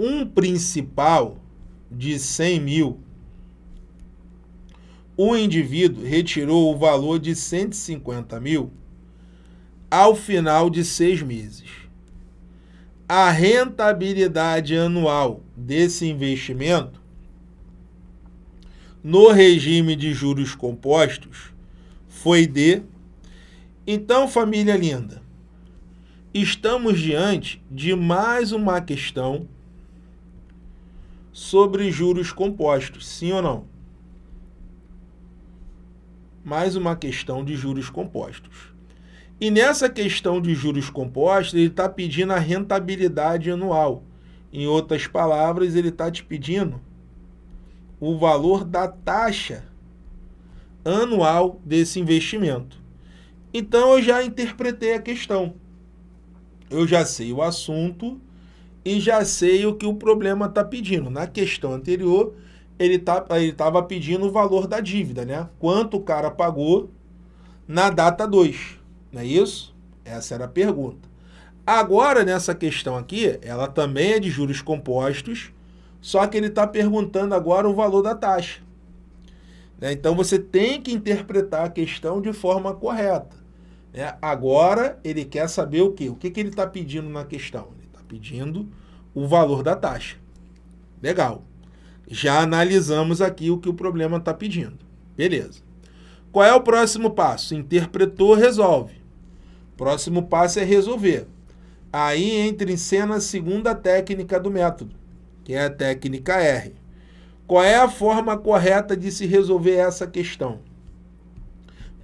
um principal de 100 mil, o indivíduo retirou o valor de 150 mil ao final de seis meses. A rentabilidade anual desse investimento no regime de juros compostos foi de. Então, família linda, estamos diante de mais uma questão sobre juros compostos, sim ou não? Mais uma questão de juros compostos. E nessa questão de juros compostos, ele está pedindo a rentabilidade anual. Em outras palavras, ele está te pedindo o valor da taxa anual desse investimento. Então eu já interpretei a questão. Eu já sei o assunto e já sei o que o problema está pedindo. Na questão anterior, ele tá, estava pedindo o valor da dívida, né? Quanto o cara pagou na data 2, não é isso? Essa era a pergunta. Agora, nessa questão aqui, ela também é de juros compostos, só que ele está perguntando agora o valor da taxa. Né? Então, você tem que interpretar a questão de forma correta. Né? Agora, ele quer saber o quê? O que, que ele está pedindo na questão? Ele está pedindo o valor da taxa. Legal. Já analisamos aqui o que o problema está pedindo. Beleza. Qual é o próximo passo? Interpretou, resolve. Próximo passo é resolver. Aí entra em cena a segunda técnica do método, que é a técnica R. Qual é a forma correta de se resolver essa questão?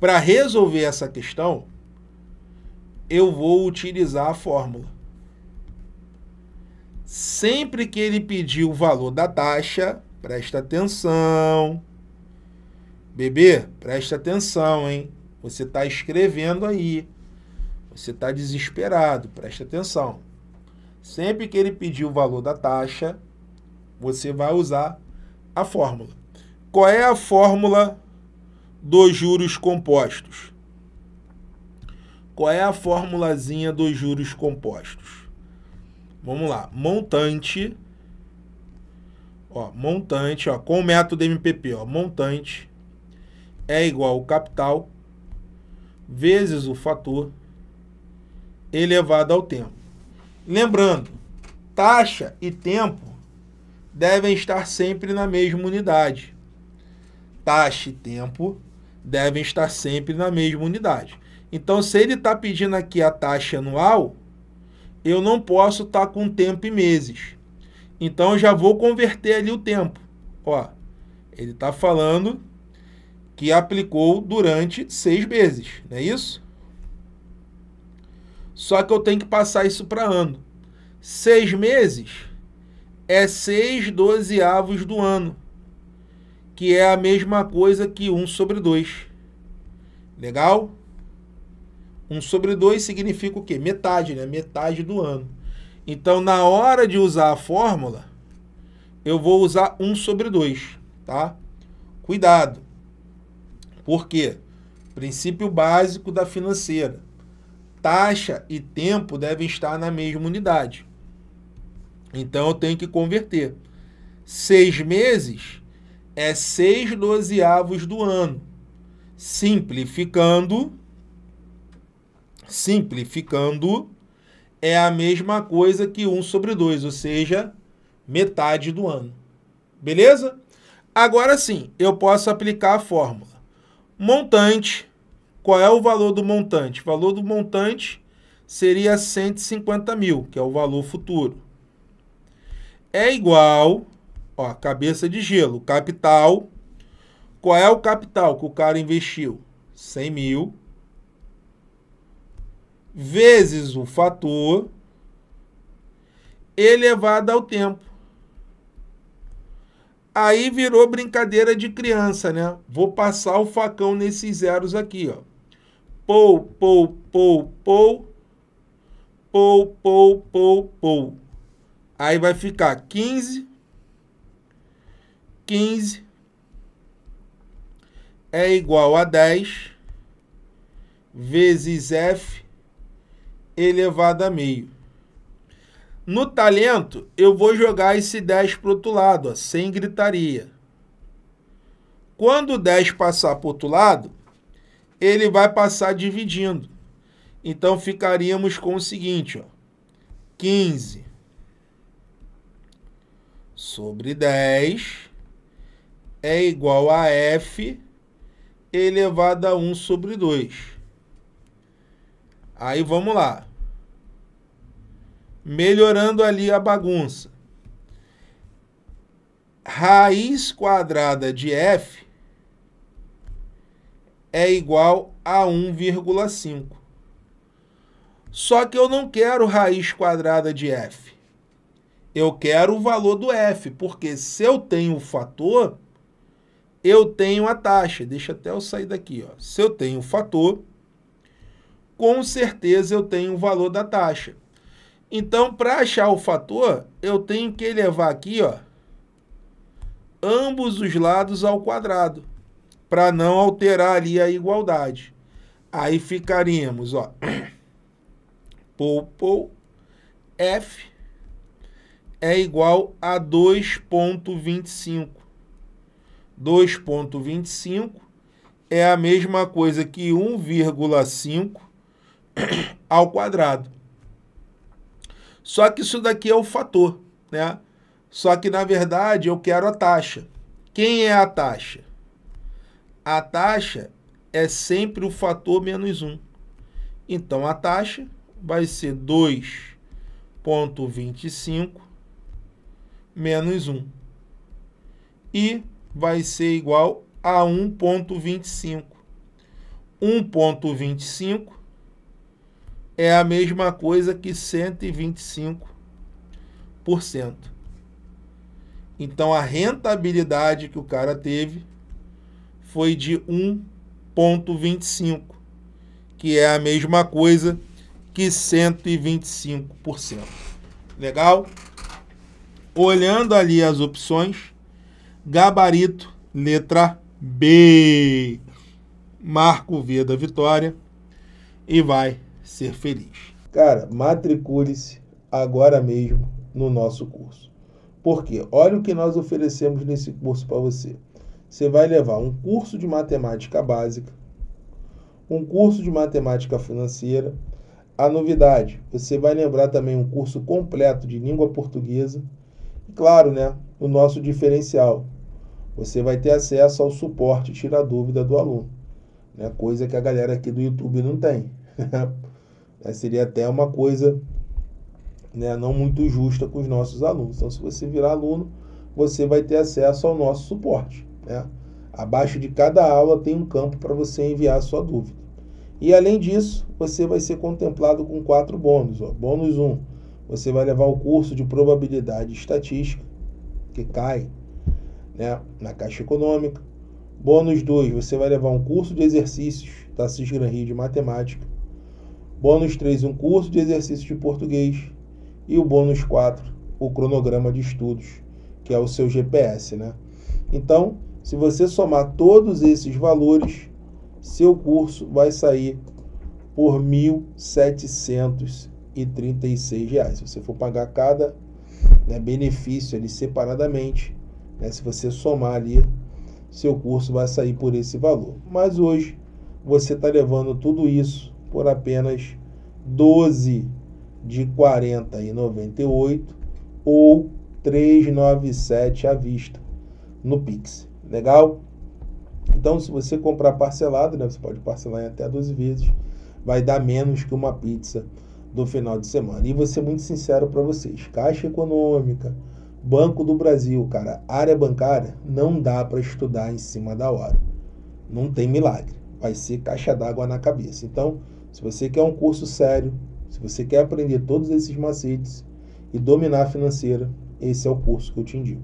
Para resolver essa questão, eu vou utilizar a fórmula sempre que ele pedir o valor da taxa, presta atenção. Bebê, presta atenção, hein? Você está escrevendo aí. Você está desesperado, presta atenção. Sempre que ele pedir o valor da taxa, você vai usar a fórmula. Qual é a fórmula dos juros compostos? Qual é a formulazinha dos juros compostos? Vamos lá. Montante. Ó, montante, ó, com o método MPP, ó, montante é igual ao capital vezes o fator elevado ao tempo. Lembrando, taxa e tempo devem estar sempre na mesma unidade. Taxa e tempo devem estar sempre na mesma unidade. Então, se ele está pedindo aqui a taxa anual, eu não posso estar tá com tempo e meses. Então eu já vou converter ali o tempo. Ó, ele está falando que aplicou durante seis meses, não é isso? Só que eu tenho que passar isso para ano. Seis meses é seis dozeavos do ano, que é a mesma coisa que um sobre dois. Legal? 1 sobre 2 significa o quê? Metade, né? Metade do ano. Então, na hora de usar a fórmula, eu vou usar 1 sobre 2, tá? Cuidado. Por quê? Princípio básico da financeira. Taxa e tempo devem estar na mesma unidade. Então, eu tenho que converter. Seis meses é seis dozeavos do ano. Simplificando, simplificando, é a mesma coisa que 1 sobre 2, ou seja, metade do ano. Beleza? Agora sim, eu posso aplicar a fórmula. Montante, qual é o valor do montante? O valor do montante seria 150 mil, que é o valor futuro. É igual, ó, cabeça de gelo, capital. Qual é o capital que o cara investiu? 100 mil vezes o fator elevado ao tempo. Aí virou brincadeira de criança, né? Vou passar o facão nesses zeros aqui, ó. Pou, pou, pou, pou. Pou, pou, pou, pou. Aí vai ficar 15. 15 é igual a 10 vezes F elevado a meio. No talento, eu vou jogar esse 10 para o outro lado, ó, sem gritaria. Quando o 10 passar para o outro lado, ele vai passar dividindo. Então, ficaríamos com o seguinte, ó, 15 sobre 10 é igual a f elevado a 1 sobre 2. Aí vamos lá. Melhorando ali a bagunça. Raiz quadrada de f é igual a 1,5. Só que eu não quero raiz quadrada de f. Eu quero o valor do f, porque se eu tenho o fator, eu tenho a taxa. Deixa até eu sair daqui. Ó. Se eu tenho o fator, com certeza eu tenho o valor da taxa. Então, para achar o fator, eu tenho que elevar aqui, ó, ambos os lados ao quadrado, para não alterar ali a igualdade. Aí ficaríamos, ó, pou, pou, F é igual a 2.25. 2.25 é a mesma coisa que 1,5 ao quadrado. Só que isso daqui é o fator, né? Só que na verdade eu quero a taxa. Quem é a taxa? A taxa é sempre o fator menos 1. Então a taxa vai ser 2.25 menos 1. E vai ser igual a 1.25. 1.25 é a mesma coisa que 125%. Então a rentabilidade que o cara teve foi de 1,25, que é a mesma coisa que 125%. Legal? Olhando ali as opções, gabarito, letra B. Marco V da vitória e vai ser feliz. Cara, matricule-se agora mesmo no nosso curso. Porque olha o que nós oferecemos nesse curso para você. Você vai levar um curso de matemática básica, um curso de matemática financeira. A novidade, você vai lembrar também um curso completo de língua portuguesa. E claro, né, o nosso diferencial. Você vai ter acesso ao suporte tira dúvida do aluno, né? Coisa que a galera aqui do YouTube não tem. É, seria até uma coisa né, não muito justa com os nossos alunos. Então, se você virar aluno, você vai ter acesso ao nosso suporte. Né? Abaixo de cada aula tem um campo para você enviar a sua dúvida. E além disso, você vai ser contemplado com quatro bônus. Ó. Bônus 1, um, você vai levar o curso de probabilidade estatística, que cai né, na Caixa Econômica. Bônus 2, você vai levar um curso de exercícios da Cisgran Rio de Matemática. Bônus 3, um curso de exercícios de português. E o bônus 4, o cronograma de estudos, que é o seu GPS, né? Então, se você somar todos esses valores, seu curso vai sair por R$ 1.736. Se você for pagar cada né, benefício ali separadamente, né, se você somar ali, seu curso vai sair por esse valor. Mas hoje você está levando tudo isso por apenas 12 de e 98 ou 397 à vista no Pix. Legal? Então, se você comprar parcelado, né, você pode parcelar em até 12 vezes, vai dar menos que uma pizza do final de semana. E vou ser muito sincero para vocês: Caixa Econômica, Banco do Brasil, cara, área bancária, não dá para estudar em cima da hora. Não tem milagre. Vai ser caixa d'água na cabeça. Então, se você quer um curso sério, se você quer aprender todos esses macetes e dominar a financeira, esse é o curso que eu te indico.